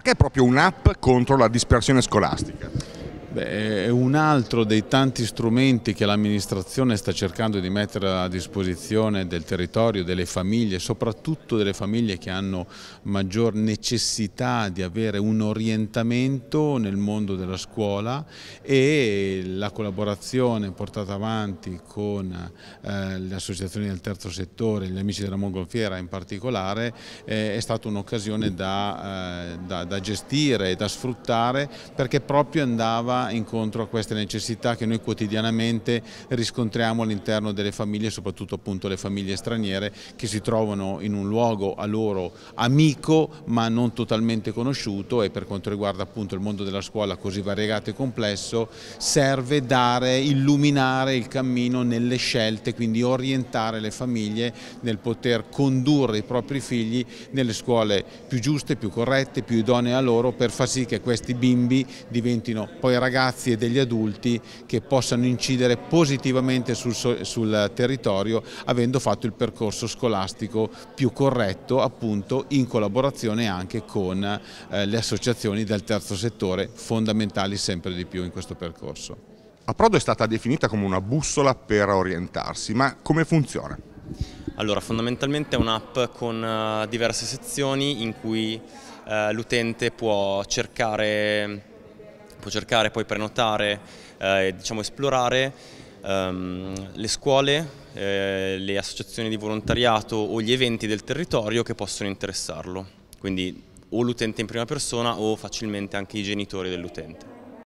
perché proprio un'app contro la dispersione scolastica? Beh, è un altro dei tanti strumenti che l'amministrazione sta cercando di mettere a disposizione del territorio, delle famiglie, soprattutto delle famiglie che hanno maggior necessità di avere un orientamento nel mondo della scuola e la collaborazione portata avanti con eh, le associazioni del terzo settore, gli amici della mongolfiera in particolare, eh, è stata un'occasione da, eh, da, da gestire e da sfruttare perché proprio andava incontro a queste necessità che noi quotidianamente riscontriamo all'interno delle famiglie, soprattutto appunto le famiglie straniere che si trovano in un luogo a loro amico ma non totalmente conosciuto e per quanto riguarda appunto il mondo della scuola così variegato e complesso serve dare, illuminare il cammino nelle scelte, quindi orientare le famiglie nel poter condurre i propri figli nelle scuole più giuste, più corrette, più idonee a loro per far sì che questi bimbi diventino poi ragazzi ragazzi e degli adulti che possano incidere positivamente sul, sul territorio avendo fatto il percorso scolastico più corretto appunto in collaborazione anche con eh, le associazioni del terzo settore fondamentali sempre di più in questo percorso. Approdo è stata definita come una bussola per orientarsi, ma come funziona? Allora, fondamentalmente è un'app con eh, diverse sezioni in cui eh, l'utente può cercare può cercare, poi prenotare eh, e diciamo, esplorare ehm, le scuole, eh, le associazioni di volontariato o gli eventi del territorio che possono interessarlo, quindi o l'utente in prima persona o facilmente anche i genitori dell'utente.